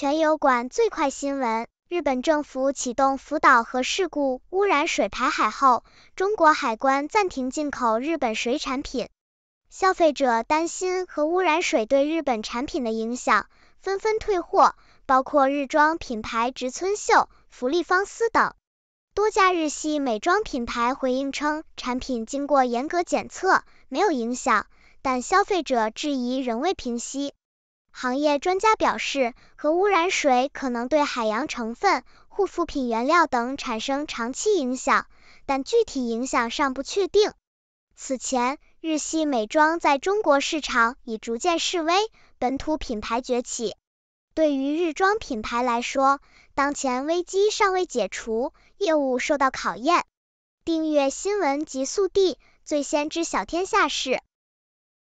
全油管最快新闻：日本政府启动福岛核事故污染水排海后，中国海关暂停进口日本水产品。消费者担心核污染水对日本产品的影响，纷纷退货，包括日妆品牌植村秀、福利芳斯等多家日系美妆品牌回应称，产品经过严格检测，没有影响，但消费者质疑仍未平息。行业专家表示，核污染水可能对海洋成分、护肤品原料等产生长期影响，但具体影响尚不确定。此前，日系美妆在中国市场已逐渐示威，本土品牌崛起。对于日妆品牌来说，当前危机尚未解除，业务受到考验。订阅新闻极速递，最先知晓天下事。